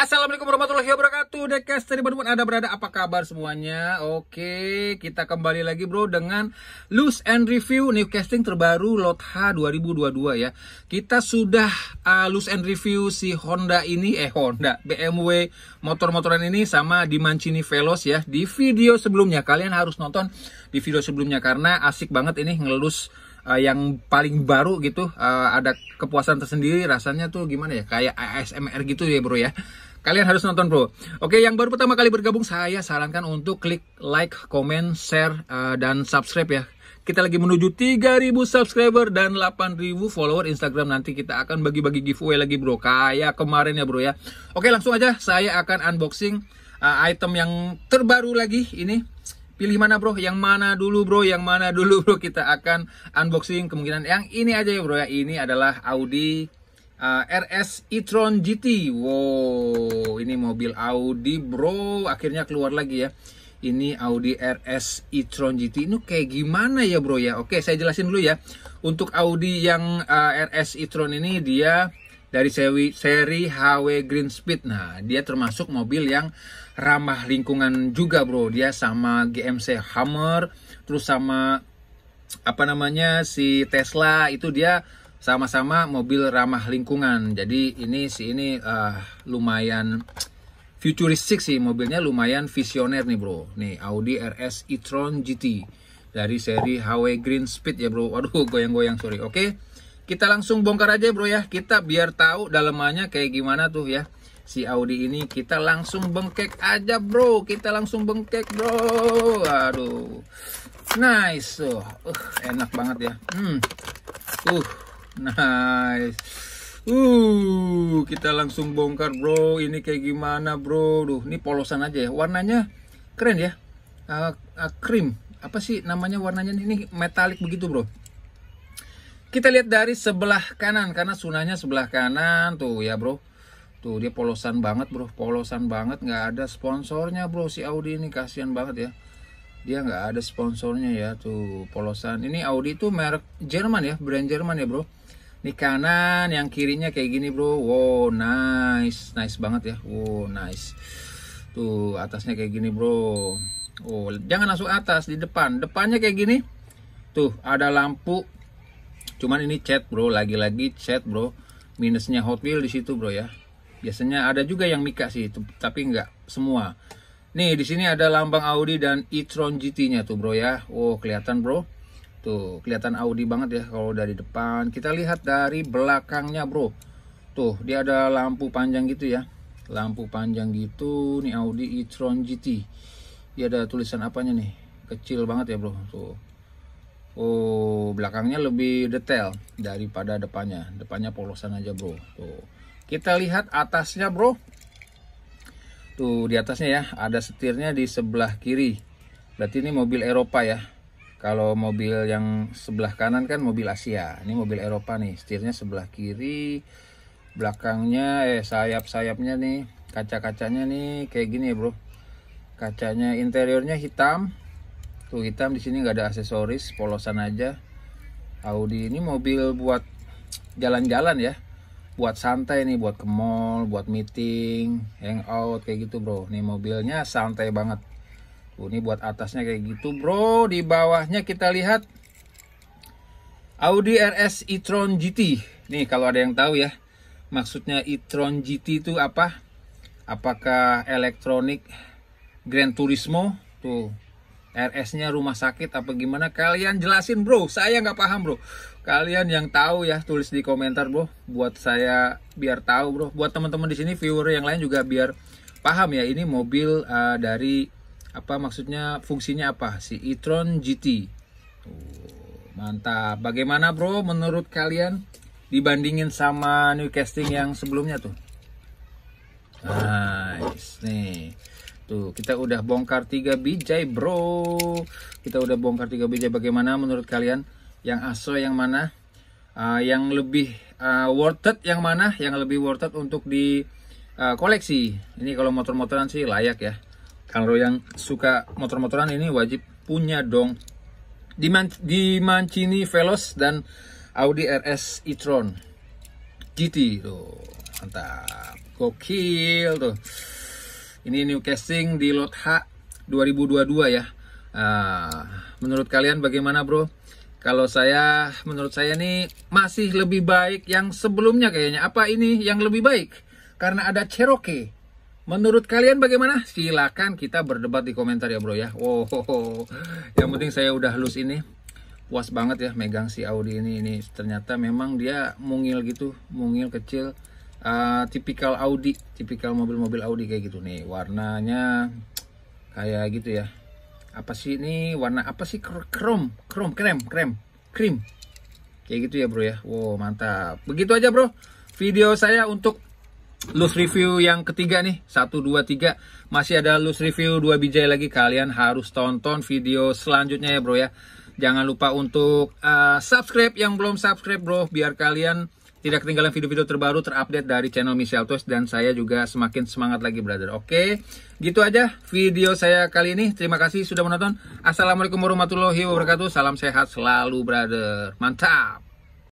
Assalamualaikum warahmatullahi wabarakatuh Dekes dari ada berada apa kabar semuanya Oke kita kembali lagi bro dengan Loose and Review new casting terbaru Lot H 2022 ya Kita sudah uh, Loose and Review si Honda ini Eh Honda BMW motor-motoran ini sama di Mancini Velos ya Di video sebelumnya kalian harus nonton di video sebelumnya Karena asik banget ini ngelus uh, yang paling baru gitu uh, ada kepuasan tersendiri rasanya tuh gimana ya kayak ASMR gitu ya bro ya Kalian harus nonton bro. Oke, yang baru pertama kali bergabung saya sarankan untuk klik like, comment, share, uh, dan subscribe ya. Kita lagi menuju 3000 subscriber dan 8000 follower Instagram nanti kita akan bagi-bagi giveaway lagi bro. Kayak kemarin ya bro ya. Oke, langsung aja saya akan unboxing uh, item yang terbaru lagi ini pilih mana bro yang mana dulu bro yang mana dulu bro kita akan unboxing kemungkinan yang ini aja ya bro ya ini adalah Audi uh, eh, RS e-tron GT. Wow, ini mobil Audi, bro. Akhirnya keluar lagi ya. Ini Audi RS e-tron GT. Ini kayak gimana ya, bro ya? Oke, saya jelasin dulu ya. Untuk Audi yang uh, eh, RS e-tron ini dia dari seri, seri HW Green Speed. Nah, dia termasuk mobil yang ramah lingkungan juga, bro. Dia sama GMC Hummer, terus sama apa namanya si Tesla itu dia sama-sama mobil ramah lingkungan. Jadi ini si ini uh, lumayan futuristik sih mobilnya lumayan visioner nih bro. Nih Audi RS e-tron GT dari seri Huawei Green Speed ya bro. Waduh goyang-goyang sorry. Oke kita langsung bongkar aja bro ya. Kita biar tahu dalamannya kayak gimana tuh ya. Si Audi ini kita langsung bengkek aja bro. Kita langsung bengkek bro. Aduh. Nice. Uh, enak banget ya. Hmm. Uh, Nice. Uh, kita langsung bongkar bro. Ini kayak gimana bro? Duh, ini polosan aja ya. Warnanya keren ya. Uh, uh, krim. Apa sih namanya warnanya ini metalik begitu bro. Kita lihat dari sebelah kanan karena sunahnya sebelah kanan tuh ya bro. Tuh dia polosan banget bro, polosan banget nggak ada sponsornya bro si Audi ini kasihan banget ya dia nggak ada sponsornya ya tuh polosan ini Audi tuh merek Jerman ya brand Jerman ya bro ini kanan yang kirinya kayak gini bro wow nice nice banget ya wow nice tuh atasnya kayak gini bro oh jangan langsung atas di depan depannya kayak gini tuh ada lampu cuman ini cat bro lagi-lagi cat bro minusnya Hot Wheels di situ bro ya biasanya ada juga yang Mika sih tapi nggak semua Nih di sini ada lambang Audi dan e-tron GT-nya tuh bro ya. Oh kelihatan bro. Tuh kelihatan Audi banget ya kalau dari depan. Kita lihat dari belakangnya bro. Tuh dia ada lampu panjang gitu ya. Lampu panjang gitu. Nih Audi e-tron GT. Dia ada tulisan apanya nih? Kecil banget ya bro. Tuh. Oh belakangnya lebih detail daripada depannya. Depannya polosan aja bro. Tuh. Kita lihat atasnya bro. Tuh di atasnya ya, ada setirnya di sebelah kiri. Berarti ini mobil Eropa ya. Kalau mobil yang sebelah kanan kan mobil Asia. Ini mobil Eropa nih, setirnya sebelah kiri. Belakangnya eh sayap-sayapnya nih, kaca-kacanya nih kayak gini ya, Bro. Kacanya interiornya hitam. Tuh hitam di sini nggak ada aksesoris, polosan aja. Audi ini mobil buat jalan-jalan ya buat santai nih buat ke mall buat meeting hangout kayak gitu bro nih mobilnya santai banget tuh ini buat atasnya kayak gitu bro di bawahnya kita lihat Audi RS e-tron GT nih kalau ada yang tahu ya maksudnya e-tron GT itu apa apakah elektronik Grand Turismo tuh RS-nya rumah sakit apa gimana kalian jelasin bro saya nggak paham bro kalian yang tahu ya tulis di komentar bro buat saya biar tahu bro buat teman-teman di sini viewer yang lain juga biar paham ya ini mobil uh, dari apa maksudnya fungsinya apa si e-tron GT mantap bagaimana bro menurut kalian dibandingin sama new casting yang sebelumnya tuh nice nih Tuh, kita udah bongkar tiga biji, Bro. Kita udah bongkar tiga biji bagaimana menurut kalian? Yang aso yang mana? Uh, yang lebih uh, worth it yang mana? Yang lebih worth it untuk di uh, koleksi. Ini kalau motor-motoran sih layak ya. Kalau yang suka motor-motoran ini wajib punya dong. Di, Man di Mancini Veloz dan Audi RS e-tron GT tuh. Mantap. Gokil tuh. Ini new casing di lot H 2022 ya. Uh, menurut kalian bagaimana bro? Kalau saya, menurut saya ini masih lebih baik yang sebelumnya kayaknya. Apa ini yang lebih baik? Karena ada Cherokee. Menurut kalian bagaimana? Silahkan kita berdebat di komentar ya bro ya. Wow, yang penting saya udah halus ini. Puas banget ya megang si Audi ini. Ini ternyata memang dia mungil gitu, mungil kecil uh, tipikal Audi tipikal mobil-mobil Audi kayak gitu nih warnanya kayak gitu ya apa sih ini warna apa sih krom krom krem krem krim kayak gitu ya bro ya wow mantap begitu aja bro video saya untuk loose review yang ketiga nih satu dua tiga. masih ada loose review dua biji lagi kalian harus tonton video selanjutnya ya bro ya jangan lupa untuk uh, subscribe yang belum subscribe bro biar kalian tidak ketinggalan video-video terbaru terupdate dari channel Michelle Toys dan saya juga semakin semangat lagi brother. Oke, gitu aja video saya kali ini. Terima kasih sudah menonton. Assalamualaikum warahmatullahi wabarakatuh. Salam sehat selalu brother. Mantap.